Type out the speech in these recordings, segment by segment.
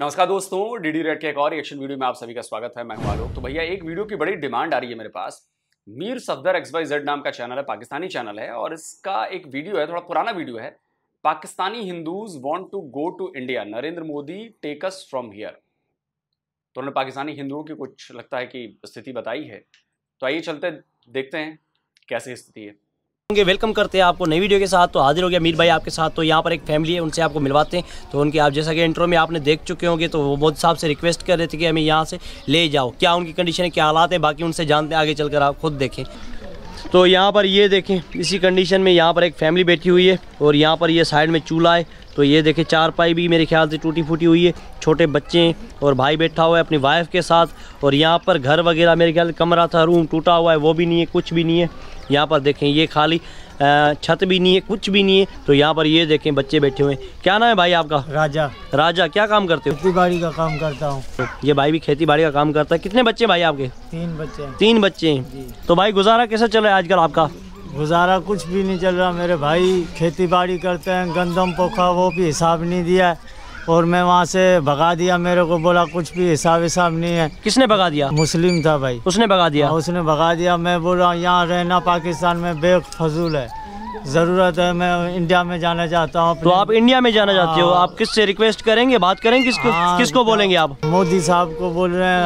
नमस्कार दोस्तों DD red के एक और एक्शन वीडियो में आप सभी का स्वागत है मैं हूं आलोक तो भैया एक वीडियो की बड़ी डिमांड आ रही है मेरे पास Mir Safdar X Y Z नाम का चैनल है पाकिस्तानी चैनल है और इसका एक वीडियो है थोड़ा पुराना वीडियो है Pakistani Hindus want to go to India Narendra Modi takes from here तो उन्होंने पाकिस्तानी हिंदुओं की कुछ लगता है कि स्थिति बताई है तो आइए चलते देखते हैं कैसी स्थिति है होंगे वेलकम करते हैं आपको नई वीडियो के साथ तो हाजिर हो गया मीर भाई आपके साथ तो यहाँ पर एक फैमिली है उनसे आपको मिलवाते हैं तो उनके आप जैसा कि इंट्रो में आपने देख चुके होंगे तो वो बहुत साहब से रिक्वेस्ट कर रहे थे कि हमें यहाँ से ले जाओ क्या उनकी कंडीशन है क्या हालात है बाकी उनसे जानते हैं आगे चलकर आप खुद देखें तो यहाँ पर ये देखें इसी कंडीशन में यहाँ पर एक फैमिली बैठी हुई है और यहाँ पर ये साइड में चूल्हा है तो ये देखें चार पाई भी मेरे ख्याल से टूटी फूटी हुई है छोटे बच्चे हैं और भाई बैठा हुआ है अपनी वाइफ के साथ और यहाँ पर घर वगैरह मेरे ख्याल से कमरा था रूम टूटा हुआ है वो भी नहीं है कुछ भी नहीं है यहाँ पर देखें ये खाली छत भी नहीं है कुछ भी नहीं है तो यहाँ पर ये देखें बच्चे बैठे हुए क्या नाम है भाई आपका राजा राजा क्या काम करते हो खेती बाड़ी का काम करता हूँ ये भाई भी खेती बाड़ी का काम करता है कितने बच्चे भाई आपके तीन बच्चे तीन बच्चे हैं तो भाई गुजारा कैसा चल रहा है आजकल आपका गुजारा कुछ भी नहीं चल रहा मेरे भाई खेती बाड़ी करते हैं गंदम पोखा वो भी हिसाब नहीं दिया है और मैं वहाँ से भगा दिया मेरे को बोला कुछ भी हिसाब हिसाब नहीं है किसने भगा दिया मुस्लिम था भाई उसने भगा दिया हाँ, उसने भगा दिया मैं बोला यहाँ रहना पाकिस्तान में बेफजूल है ज़रूरत है मैं इंडिया में जाना चाहता हूँ तो आप इंडिया में जाना चाहते हो हाँ। आप किससे रिक्वेस्ट करेंगे बात करेंगे किसको हाँ, किसको बोलेंगे आप मोदी साहब को बोल रहे हैं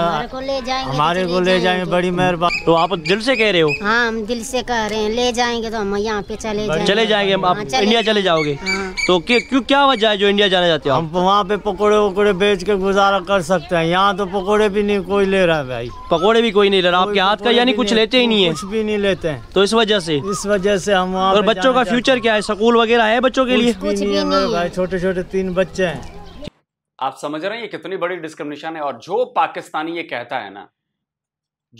हमारे को ले तो तो जाएंगे बड़ी मेहरबानी तो आप दिल से कह रहे हो हाँ हम दिल से कह रहे हैं ले जाएंगे तो हम यहाँ पे चले जाएंगे चले जाएंगे आप हाँ, इंडिया चले जाओगे तो क्यों क्या वजह है जो इंडिया जाना चाहते हो हम वहाँ पे पकौड़े वकोड़े बेच के गुजारा कर सकते हैं यहाँ तो पकौड़े भी नहीं कोई ले रहा है भाई पकौड़े भी कोई नहीं ले रहा आपके हाथ का यानी कुछ लेते ही नहीं है कुछ भी नहीं लेते हैं तो इस वजह से इस वजह से हम वहाँ बच्चों का फ्यूचर क्या है स्कूल वगैरह है बच्चों के लिए छोटे छोटे तीन बच्चे हैं आप समझ रहे हैं ये कितनी बड़ी डिस्क्रिमिनेशन है और जो पाकिस्तानी ये कहता है ना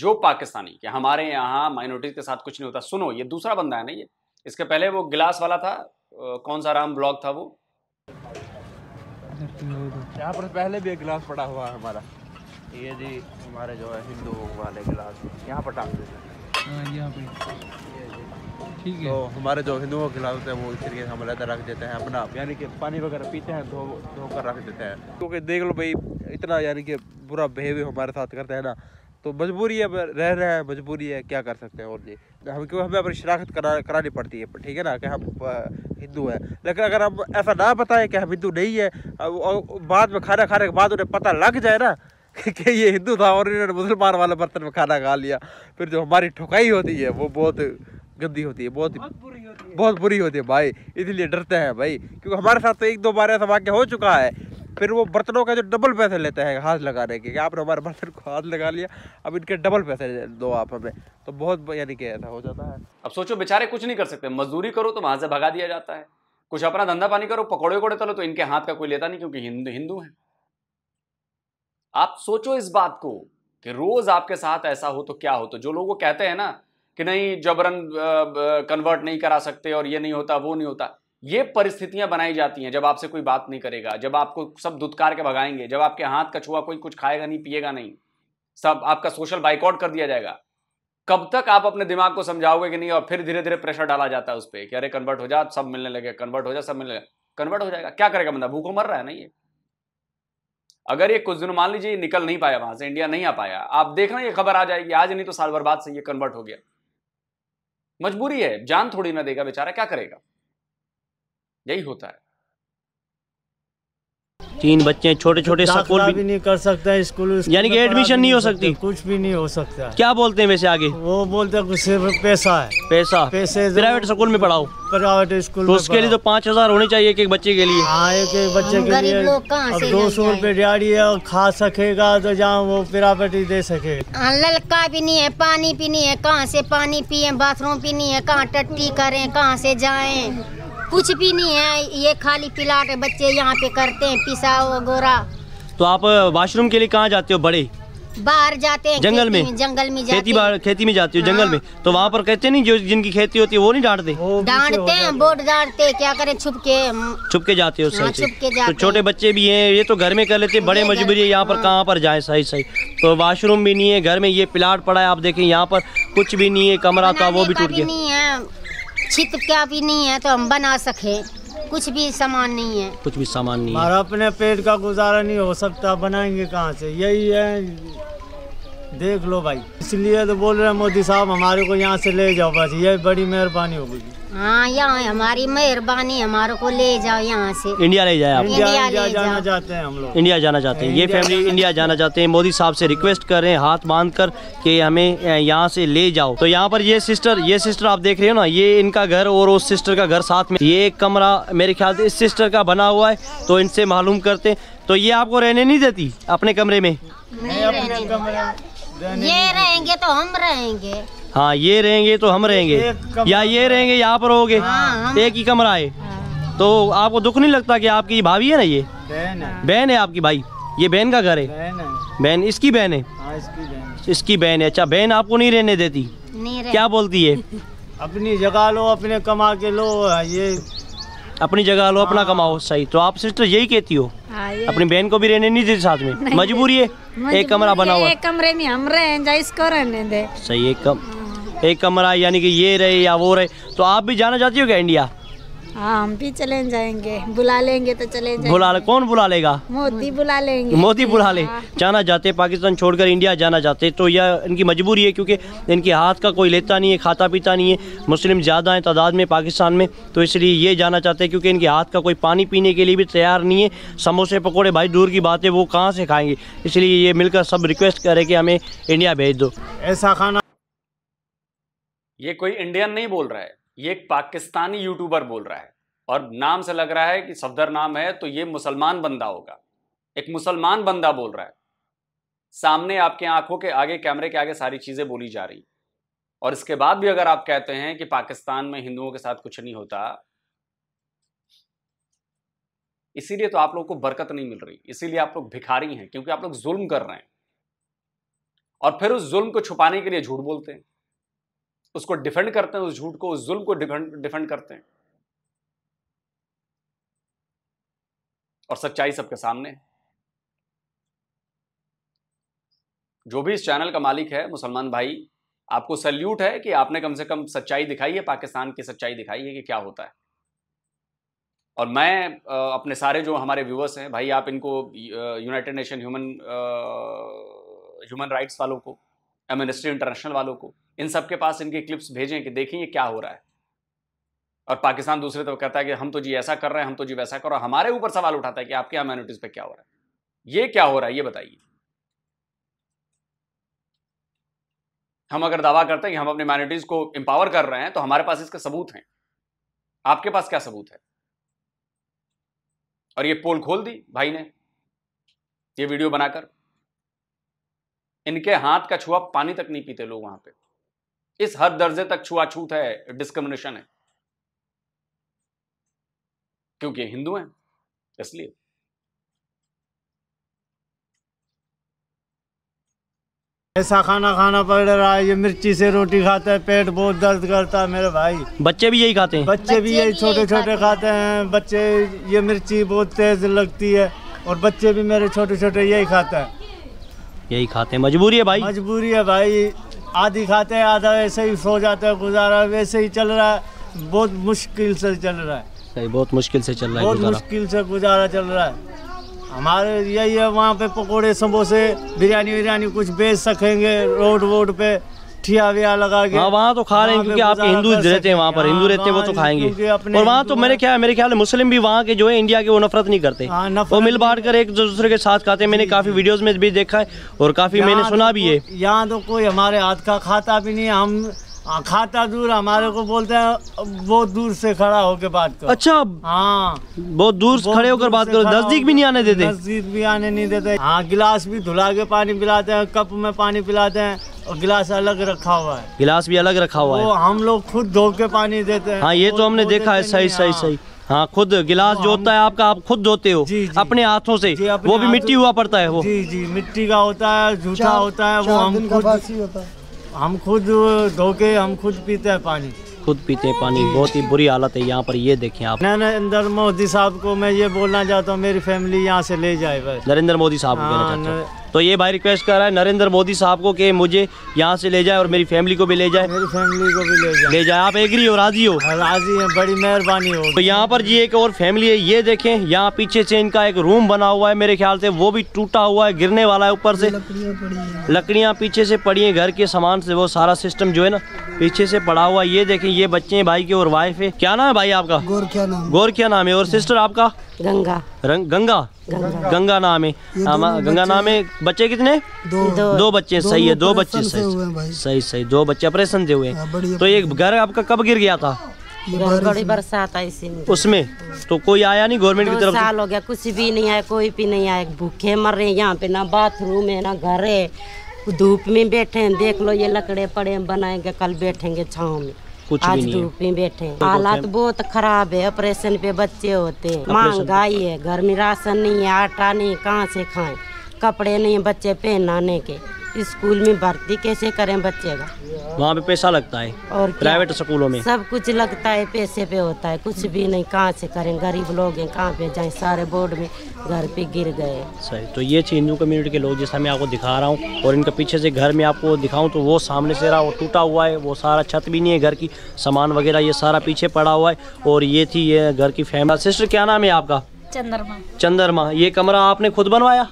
जो पाकिस्तानी कि हमारे यहाँ माइनॉरिटीज के साथ कुछ नहीं होता सुनो ये दूसरा बंदा है ना ये इसके पहले वो गिलास वाला था कौन सा राम ब्लॉग था वो यहाँ पर पहले भी एक गिलास पड़ा हुआ है हमारा ये जी हमारे जो है हिंदू वाले गिलास यहाँ पर टांग देते हैं हाँ, यहाँ पे ठीक है तो हमारे जो हिंदुओं के खिलाफ होते हैं वो इस तरीके से हम रख देते हैं अपना यानी कि पानी वगैरह पीते हैं धो धो कर रख देते हैं क्योंकि देख लो भाई इतना यानी कि बुरा बिहेवियर हमारे साथ करते हैं ना तो मजबूरी है रह रहे हैं मजबूरी है क्या कर सकते हैं और जी हम क्यों हमें अपनी शराखत करा करानी पड़ती है ठीक है ना कि हम हिंदू हैं लेकिन अगर हम ऐसा ना बताएं कि हम हिंदू नहीं है और बाद में खाना खाने के बाद उन्हें पता लग जाए ना कि ये हिंदू था और इन्होंने मुसलमान वाले बर्तन में तो खाना खा लिया फिर जो हमारी ठुकाई होती है वो बहुत गंदी होती है बहुत बहुत बुरी होती है भाई इसलिए डरते हैं भाई क्योंकि हमारे साथ तो एक दो बार ऐसा वाक्य हो चुका है फिर वो बर्तनों का जो डबल पैसे लेते हैं हाथ लगाने के कि आपने हमारे बर्तन को हाथ लगा लिया अब इनके डबल पैसे दो आप हमें तो बहुत यानी कि ऐसा हो जाता है अब सोचो बेचारे कुछ नहीं कर सकते मजदूरी करो तो वहां से भगा दिया जाता है कुछ अपना धंधा पानी करो पकौड़े वकोड़े तलो तो इनके हाथ का कोई लेता नहीं क्योंकि हिंदू हिंदू है आप सोचो इस बात को कि रोज आपके साथ ऐसा हो तो क्या हो तो जो लोग वो कहते हैं ना कि नहीं जबरन कन्वर्ट नहीं करा सकते और ये नहीं होता वो नहीं होता ये परिस्थितियां बनाई जाती हैं जब आपसे कोई बात नहीं करेगा जब आपको सब दुत्कार के भगाएंगे जब आपके हाथ का छुआ कोई कुछ खाएगा नहीं पिएगा नहीं सब आपका सोशल बाइकआउट कर दिया जाएगा कब तक आप अपने दिमाग को समझाओगे कि नहीं और फिर धीरे धीरे प्रेशर डाला जाता है उस पर कि अरे कन्वर्ट हो जा सब मिलने लगे कन्वर्ट हो जा सब मिलने लगे कन्वर्ट हो जाएगा क्या करेगा बंदा भूखों मर रहा है ना ये अगर ये कुछ दिनों मान लीजिए निकल नहीं पाया वहां से इंडिया नहीं आ पाया आप देखना ये खबर आ जाएगी आज नहीं तो साल भर बाद से ये कन्वर्ट हो गया मजबूरी है जान थोड़ी ना देगा बेचारा क्या करेगा यही होता है तीन बच्चे छोटे छोटे स्कूल भी, नहीं कर सकता स्कूल यानी कि एडमिशन नहीं हो सकती कुछ भी नहीं हो सकता क्या बोलते हैं वैसे आगे वो बोलते हैं सिर्फ पैसा है पैसा पैसे प्राइवेट स्कूल में पढ़ाओ प्राइवेट स्कूल तो उसके लिए तो पाँच हजार होने चाहिए एक बच्चे के लिए हाँ एक एक बच्चे के लिए अब दो सौ रूपए डाड़ी है खा सकेगा तो जहाँ वो प्राइवेट ही दे सके हाँ, ललका भी नहीं है पानी पीनी है कहाँ से पानी पिए बाथरूम पीनी है कहाँ टट्टी करे कहाँ से जाए कुछ भी नहीं है ये खाली पिला के बच्चे यहाँ पे करते हैं पिसाओ गोरा तो आप वाशरूम के लिए कहाँ जाते हो बड़े बाहर जाते हैं जंगल में जंगल में खेती बाहर खेती में जाती हो हाँ। जंगल में तो वहाँ पर कहते नहीं जो जिनकी खेती होती है वो नहीं डांटते डांटते हैं बोर्ड डांटते क्या करें छुप के छुप के जाते हो हाँ, सही हाँ, जाते तो छोटे बच्चे भी हैं ये तो घर में कर लेते हैं बड़े मजबूरी है यहाँ पर कहाँ हाँ। पर जाए सही सही तो वाशरूम भी नहीं है घर में ये प्लाट पड़ा है आप देखें यहाँ पर कुछ भी नहीं है कमरा था वो भी टूट गया छिप क्या भी नहीं है तो हम बना सके कुछ भी सामान नहीं है कुछ भी सामान नहीं हमारा अपने पेट का गुजारा नहीं हो सकता बनाएंगे कहाँ से यही है देख लो भाई इसलिए तो बोल रहे मोदी साहब हमारे को यहाँ से ले जाओ बस यही बड़ी मेहरबानी होगी हाँ यहाँ हमारी मेहरबानी हमारे को ले जाओ यहाँ से इंडिया ले जाए आप इंडिया, इंडिया, ले जाना चाहते हैं हम लोग इंडिया जाना चाहते हैं ये फैमिली इंडिया जाना चाहते हैं मोदी साहब से रिक्वेस्ट कर रहे हैं हाथ बांध कर कि हमें यहाँ से ले जाओ तो यहाँ पर ये सिस्टर ये सिस्टर आप देख रहे हो ना ये इनका घर और उस सिस्टर का घर साथ में ये एक कमरा मेरे ख्याल से इस सिस्टर का बना हुआ है तो इनसे मालूम करते तो ये आपको रहने नहीं देती अपने कमरे में ये रहेंगे तो हम रहेंगे हाँ ये रहेंगे तो हम रहेंगे या ये रहेंगे यहाँ पर होगे हाँ, एक ही कमरा है हाँ। तो आपको दुख नहीं लगता कि आपकी भाभी है ना ये बहन है आपकी भाई ये बहन का घर है बहन हाँ, इसकी बहन है इसकी बहन है अच्छा बहन आपको नहीं रहने देती क्या बोलती है अपनी जगह लो अपने कमा के लो ये अपनी जगह लो अपना कमाओ सही तो आप सिस्टर यही कहती हो अपनी बहन को भी रहने नहीं देती साथ में मजबूरी है एक कमरा बनाओ एक कमरे में हम रहे इसको रहने दे सही एक कम एक कमरा यानी कि ये रहे या वो रहे तो आप भी जाना चाहती हो क्या इंडिया हाँ हम भी चले जाएंगे बुला लेंगे तो चले जाएंगे बुला ले, कौन बुला लेगा मोदी बुला लेंगे मोदी बुला ले हाँ। जाना चाहते पाकिस्तान छोड़कर इंडिया जाना चाहते तो यह इनकी मजबूरी है क्योंकि इनके हाथ का कोई लेता नहीं है खाता पीता नहीं है मुस्लिम ज़्यादा हैं तादाद में पाकिस्तान में तो इसलिए ये जाना चाहते हैं क्योंकि इनके हाथ का कोई पानी पीने के लिए भी तैयार नहीं है समोसे पकौड़े भाई दूर की बात है वो कहाँ से खाएँगे इसलिए ये मिलकर सब रिक्वेस्ट करे कि हमें इंडिया भेज दो ऐसा खाना ये कोई इंडियन नहीं बोल रहा है ये एक पाकिस्तानी यूट्यूबर बोल रहा है और नाम से लग रहा है कि सफदर नाम है तो ये मुसलमान बंदा होगा एक मुसलमान बंदा बोल रहा है सामने आपके आंखों के आगे कैमरे के आगे सारी चीज़ें बोली जा रही और इसके बाद भी अगर आप कहते हैं कि पाकिस्तान में हिंदुओं के साथ कुछ नहीं होता इसीलिए तो आप लोग को बरकत नहीं मिल रही इसीलिए आप लोग भिखारी हैं क्योंकि आप लोग जुल्म कर रहे हैं और फिर उस जुल्म को छुपाने के लिए झूठ बोलते हैं उसको डिफेंड करते हैं उस झूठ को उस जुल्म को डिफेंड करते हैं और सच्चाई सबके सामने जो भी इस चैनल का मालिक है मुसलमान भाई आपको सल्यूट है कि आपने कम से कम सच्चाई दिखाई है पाकिस्तान की सच्चाई दिखाई है कि क्या होता है और मैं अपने सारे जो हमारे व्यूअर्स हैं भाई आप इनको United Nation human human rights वालों को एमनेस्टी इंटरनेशनल वालों को इन सब के पास इनके क्लिप्स भेजें कि देखें ये क्या हो रहा है और पाकिस्तान दूसरे तरफ कहता है कि हम तो जी ऐसा कर रहे हैं हम तो जी वैसा कर रहे हैं हमारे ऊपर सवाल उठाता है कि आपके ह्यूमैनिटीज़ पे क्या हो रहा है ये क्या हो रहा है ये बताइए हम अगर दावा करते हैं कि हम अपने माइनोरिटीज को एम्पावर कर रहे हैं तो हमारे पास इसके सबूत हैं आपके पास क्या सबूत है और ये पोल खोल दी भाई ने ये वीडियो बनाकर इनके हाथ का छुआ पानी तक नहीं पीते लोग वहां पे इस हर दर्जे तक छुआछूत है डिस्क्रिमिनेशन है क्योंकि हिंदू हैं इसलिए ऐसा खाना खाना पड़ रहा है ये मिर्ची से रोटी खाता है पेट बहुत दर्द करता है मेरे भाई बच्चे भी यही खाते हैं बच्चे, बच्चे भी यही छोटे छोटे खाते हैं बच्चे ये मिर्ची बहुत तेज लगती है और बच्चे भी मेरे छोटे छोटे यही खाते हैं यही खाते हैं मजबूरी है भाई मजबूरी है भाई आधी खाते हैं आधा ऐसे ही सो जाता है गुजारा वैसे ही चल रहा है बहुत मुश्किल से चल रहा है सही बहुत मुश्किल से चल रहा है बहुत मुश्किल से गुजारा चल रहा है हमारे यही है वहाँ पे पकोड़े समोसे बिरयानी बिरयानी कुछ बेच सकेंगे रोड वोड पे ठिया व्या लगा के हाँ, वहाँ तो खा रहे हैं क्योंकि आपके हिंदू रहते हैं वहाँ पर हिंदू हाँ, रहते हैं वो तो हाँ, खाएंगे और वहाँ तो मेरे ख्याल मेरे ख्याल मुस्लिम भी वहाँ के जो है इंडिया के वो नफरत नहीं करते वो मिल बांट कर एक दूसरे के साथ खाते हैं मैंने काफ़ी वीडियोज़ में भी देखा है और काफ़ी मैंने तो सुना भी है यहाँ तो कोई हमारे हाथ का खाता भी नहीं हम हाँ, खाता दूर हमारे को बोलते हैं बहुत दूर से खड़ा होकर बात करो अच्छा हाँ बहुत दूर से खड़े होकर बात करो नजदीक भी नहीं आने देते नजदीक भी आने नहीं देते हाँ गिलास भी धुला के पानी पिलाते हैं कप में पानी पिलाते हैं और गिलास अलग रखा हुआ है गिलास भी अलग रखा हुआ है हम लोग खुद धो के पानी देते हैं हाँ ये तो हमने देखा है सही सही हाँ। सही हाँ खुद गिलास जो होता है आपका आप खुद धोते हो जी, जी, अपने हाथों से वो भी मिट्टी हुआ पड़ता है वो जी जी मिट्टी का होता है जूठा होता है वो हम खुद होता है हम खुद धो के हम खुद पीते हैं पानी खुद पीते हैं पानी बहुत ही बुरी हालत है यहाँ पर ये देखें आप नरेंद्र मोदी साहब को मैं ये बोलना चाहता हूँ मेरी फैमिली यहाँ से ले जाए बस नरेंद्र मोदी साहब को तो ये भाई रिक्वेस्ट कर रहा है नरेंद्र मोदी साहब को कि मुझे यहाँ से ले जाए और मेरी फैमिली को भी ले जाए मेरी फैमिली को भी ले जाए ले जाए आप एग्री हो राजी हो हाँ, राजी है बड़ी मेहरबानी हो तो यहाँ पर जी एक और फैमिली है ये देखें यहाँ पीछे से इनका एक रूम बना हुआ है मेरे ख्याल से वो भी टूटा हुआ है गिरने वाला है ऊपर से लकड़ियाँ पीछे से पड़ी है घर के सामान से वो सारा सिस्टम जो है ना पीछे से पड़ा हुआ ये देखें ये बच्चे हैं भाई के और वाइफ है क्या नाम है भाई आपका क्या नाम क्या नाम है और सिस्टर आपका गंगा गंगा गंगा, नाम है हाँ, गंगा नाम है बच्चे कितने दो दो, दो बच्चे दो सही है दो बच्चे सही सही सही दो बच्चे ऑपरेशन दे हुए हाँ, तो ये घर आपका कब गिर गया था बड़ी बरसात आई इसी में उसमें तो कोई आया नहीं गवर्नमेंट की तरफ साल हो गया कुछ भी नहीं आया कोई भी नहीं आया भूखे मर रहे हैं यहाँ पे ना बाथरूम है ना घर है धूप में बैठे हैं देख लो ये लकड़े पड़े बनाएंगे कल बैठेंगे छाव में कुछ आज धूप में बैठे तो हालात बहुत खराब है ऑपरेशन पे बच्चे होते महंगाई है घर में राशन नहीं है आटा नहीं कहाँ से खाएं कपड़े नहीं बच्चे पहनाने के स्कूल में भर्ती कैसे करें बच्चे का वहाँ पे पैसा लगता है और प्राइवेट स्कूलों में सब कुछ लगता है पैसे पे होता है कुछ भी नहीं कहाँ से करें गरीब लोग हैं कहाँ पे जाएं सारे बोर्ड में घर पे गिर गए सही तो ये थी हिंदू कम्युनिटी के लोग जैसा मैं आपको दिखा रहा हूँ और इनके पीछे से घर में आपको दिखाऊँ तो वो सामने से रहा वो टूटा हुआ है वो सारा छत भी नहीं है घर की सामान वगैरह ये सारा पीछे पड़ा हुआ है और ये थी ये घर की फैमिली सिस्टर क्या नाम है आपका चंद्रमा चंद्रमा ये कमरा आपने खुद बनवाया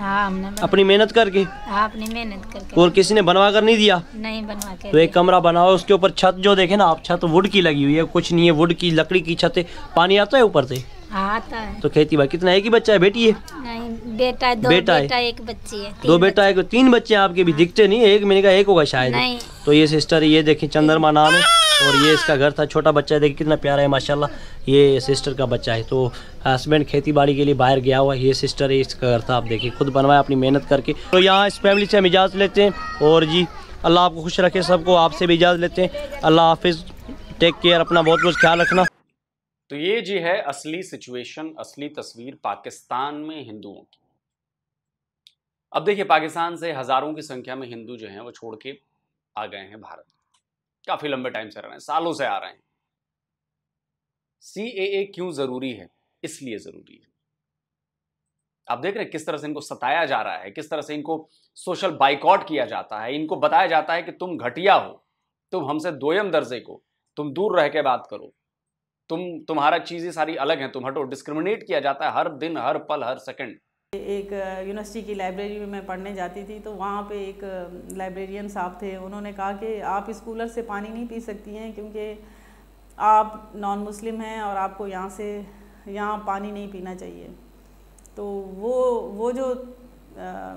हाँ अपनी मेहनत करके हाँ अपनी मेहनत करके और किसी ने बनवा कर नहीं दिया नहीं बनवा के तो एक कमरा बनाओ उसके ऊपर छत जो देखे ना आप छत वुड की लगी हुई है कुछ नहीं है वुड की लकड़ी की छत है पानी आता है ऊपर से आता है तो खेती बाड़ी कितना एक ही बच्चा है बेटी है बेटा है दो बेटा, बेटा है एक बच्ची है दो बेटा है तीन बच्चे आपके भी दिखते नहीं एक मैंने कहा एक होगा शायद तो ये सिस्टर ये देखे चंद्रमा नाम है और ये इसका घर था छोटा बच्चा है देखिए कितना प्यारा है माशाल्लाह ये सिस्टर का बच्चा है तो हस्बैंड खेती बाड़ी के लिए बाहर गया हुआ है ये सिस्टर है इसका घर था आप देखिए खुद बनवाया अपनी मेहनत करके तो यहाँ इस फैमिली से हम इजाज़त लेते हैं और जी अल्लाह आपको खुश रखे सबको आपसे भी इजाज़त लेते हैं अल्लाह हाफिज़ टेक केयर अपना बहुत बहुत ख्याल रखना तो ये जी है असली सिचुएशन असली तस्वीर पाकिस्तान में हिंदुओं की अब देखिए पाकिस्तान से हज़ारों की संख्या में हिंदू जो हैं वो छोड़ के आ गए हैं भारत काफी लंबे टाइम से रह रहे हैं सालों से आ रहे हैं सी ए क्यों जरूरी है इसलिए जरूरी है आप देख रहे हैं किस तरह से इनको सताया जा रहा है किस तरह से इनको सोशल बाइकआउट किया जाता है इनको बताया जाता है कि तुम घटिया हो तुम हमसे दोयम दर्जे को तुम दूर रह के बात करो तुम तुम्हारा चीज़ें सारी अलग हैं तुम हटो डिस्क्रिमिनेट किया जाता है हर दिन हर पल हर सेकंड एक यूनिवर्सिटी की लाइब्रेरी में मैं पढ़ने जाती थी तो वहाँ पे एक लाइब्रेरियन साहब थे उन्होंने कहा कि आप इस कूलर से पानी नहीं पी सकती हैं क्योंकि आप नॉन मुस्लिम हैं और आपको यहाँ से यहाँ पानी नहीं पीना चाहिए तो वो वो जो आ,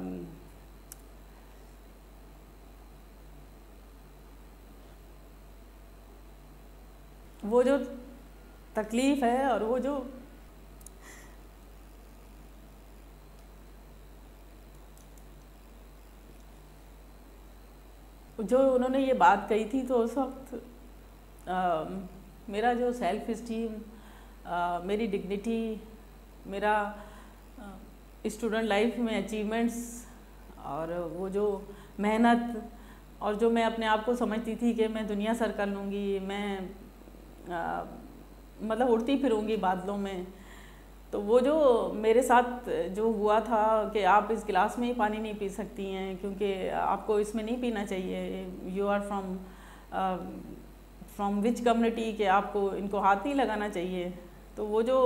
वो जो तकलीफ़ है और वो जो जो उन्होंने ये बात कही थी तो उस वक्त आ, मेरा जो सेल्फ इस्टीम मेरी डिग्निटी मेरा स्टूडेंट लाइफ में अचीवमेंट्स और वो जो मेहनत और जो मैं अपने आप को समझती थी कि मैं दुनिया सर कर लूँगी मैं आ, मतलब उड़ती फिरूँगी बादलों में तो वो जो मेरे साथ जो हुआ था कि आप इस गिलास में ही पानी नहीं पी सकती हैं क्योंकि आपको इसमें नहीं पीना चाहिए you are from from which community के आपको इनको हाथ नहीं लगाना चाहिए तो वो जो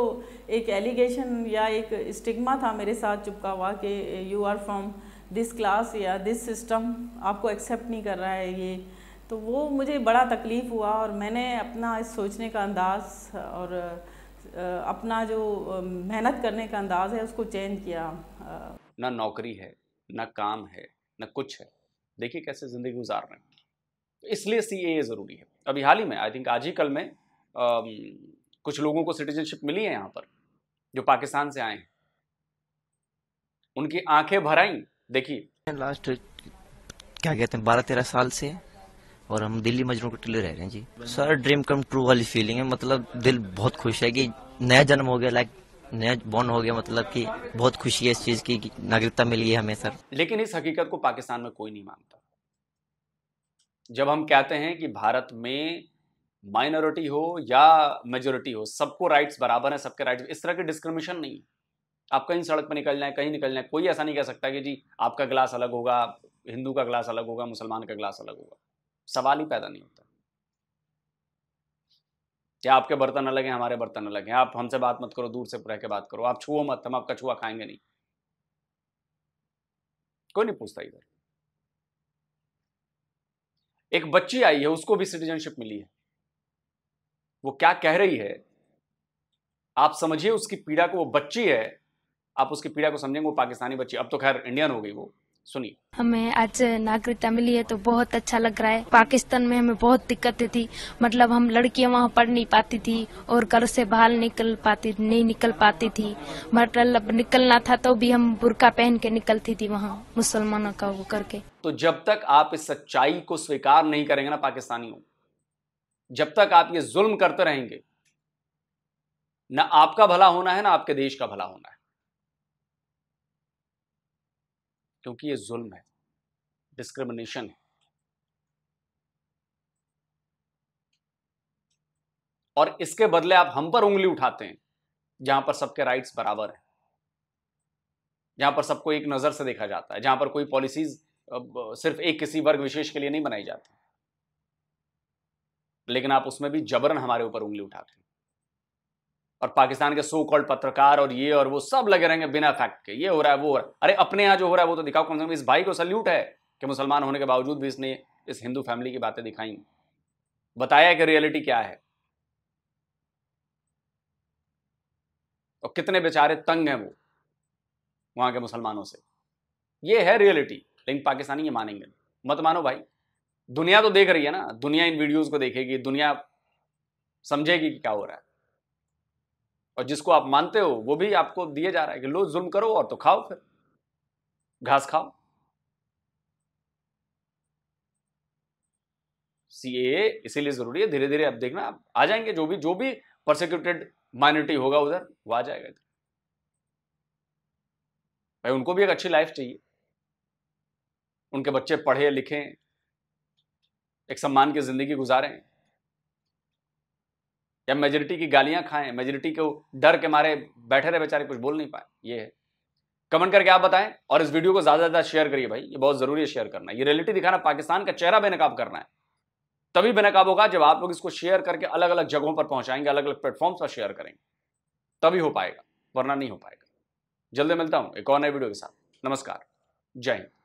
एक एलिगेशन या एक स्टिग्मा था मेरे साथ चुपका हुआ कि you are from this class या दिस सिस्टम आपको एक्सेप्ट नहीं कर रहा है ये तो वो मुझे बड़ा तकलीफ़ हुआ और मैंने अपना इस सोचने का अंदाज़ और अपना जो मेहनत करने का अंदाज है उसको चेंज किया ना नौकरी है ना काम है ना कुछ है देखिए कैसे ज़िंदगी गुजार रहे हैं तो इसलिए सी ए ज़रूरी है अभी हाल ही में आई थिंक आज ही कल में आ, कुछ लोगों को सिटीजनशिप मिली है यहाँ पर जो पाकिस्तान से आए हैं उनकी आंखें भराई देखिए लास्ट क्या कहते हैं बारह तेरह साल से और हम दिल्ली मजनू के टिले रह रहे हैं जी सर ड्रीम कम ट्रू वाली फीलिंग है मतलब दिल बहुत खुश है कि नया जन्म हो गया लाइक नया बॉर्न हो गया मतलब कि बहुत खुशी है इस चीज की नागरिकता मिली है हमें सर लेकिन इस हकीकत को पाकिस्तान में कोई नहीं मानता जब हम कहते हैं कि भारत में माइनॉरिटी हो या मेजोरिटी हो सबको राइट्स बराबर है सबके राइट्स इस तरह की डिस्क्रिमिनेशन नहीं है आप कहीं सड़क पर निकल जाए कहीं निकल जाए कोई ऐसा नहीं कह सकता कि जी आपका ग्लास अलग होगा हिंदू का ग्लास अलग होगा मुसलमान का ग्लास अलग होगा सवाल ही पैदा नहीं होता या आपके बर्तन अलग हैं हमारे बर्तन अलग हैं आप हमसे बात मत करो दूर से रह के बात करो आप छुओ मत हम आपका छुआ खाएंगे नहीं कोई नहीं पूछता इधर एक बच्ची आई है उसको भी सिटीजनशिप मिली है वो क्या कह रही है आप समझिए उसकी पीड़ा को वो बच्ची है आप उसकी पीड़ा को समझेंगे वो पाकिस्तानी बच्ची अब तो खैर इंडियन हो गई वो सुनिए हमें आज नागरिकता मिली है तो बहुत अच्छा लग रहा है पाकिस्तान में हमें बहुत दिक्कतें थी मतलब हम लड़कियां वहाँ पढ़ नहीं पाती थी और घर से बाहर निकल पाती नहीं निकल पाती थी मतलब निकलना था तो भी हम बुरका पहन के निकलती थी वहाँ मुसलमानों का वो करके तो जब तक आप इस सच्चाई को स्वीकार नहीं करेंगे ना पाकिस्तानियों जब तक आप ये जुल्म करते रहेंगे ना आपका भला होना है ना आपके देश का भला होना है क्योंकि ये जुल्म है डिस्क्रिमिनेशन है और इसके बदले आप हम पर उंगली उठाते हैं जहां पर सबके राइट्स बराबर हैं जहां पर सबको एक नज़र से देखा जाता है जहां पर कोई पॉलिसीज सिर्फ एक किसी वर्ग विशेष के लिए नहीं बनाई जाती लेकिन आप उसमें भी जबरन हमारे ऊपर उंगली उठाते हैं और पाकिस्तान के सो कॉल्ड पत्रकार और ये और वो सब लगे रहेंगे बिना फैक्ट के ये हो रहा है वो हो रहा है अरे अपने यहाँ जो हो रहा है वो तो दिखाओ कम से कम इस भाई को सल्यूट है कि मुसलमान होने के बावजूद भी इसने इस हिंदू फैमिली की बातें दिखाई बताया कि रियलिटी क्या है और कितने बेचारे तंग हैं वो वहां के मुसलमानों से ये है रियलिटी लेकिन पाकिस्तानी ये मानेंगे मत मानो भाई दुनिया तो देख रही है ना दुनिया इन वीडियोज़ को देखेगी दुनिया समझेगी कि क्या हो रहा है और जिसको आप मानते हो वो भी आपको दिए जा रहा है कि लो जुल्म करो और तो खाओ फिर घास खाओ सी ए इसीलिए जरूरी है धीरे धीरे आप देखना आप आ जाएंगे जो भी जो भी परसिक्यूटेड माइनॉरिटी होगा उधर वो आ जाएगा इधर भाई उनको भी एक अच्छी लाइफ चाहिए उनके बच्चे पढ़े लिखें एक सम्मान की जिंदगी गुजारें या मेजोरिटी की गालियां खाएं मेजोरिटी को डर के मारे बैठे रहे बेचारे कुछ बोल नहीं पाए ये है कमेंट करके आप बताएं और इस वीडियो को ज़्यादा से ज़्यादा शेयर करिए भाई ये बहुत ज़रूरी है शेयर करना ये रियलिटी दिखाना पाकिस्तान का चेहरा बेनकाब करना है तभी बेनकाब होगा जब आप लोग इसको शेयर करके अलग अलग जगहों पर पहुंचाएंगे अलग अलग प्लेटफॉर्म्स पर शेयर करेंगे तभी हो पाएगा वरना नहीं हो पाएगा जल्दी मिलता हूँ एक और नए वीडियो के साथ नमस्कार जय हिंद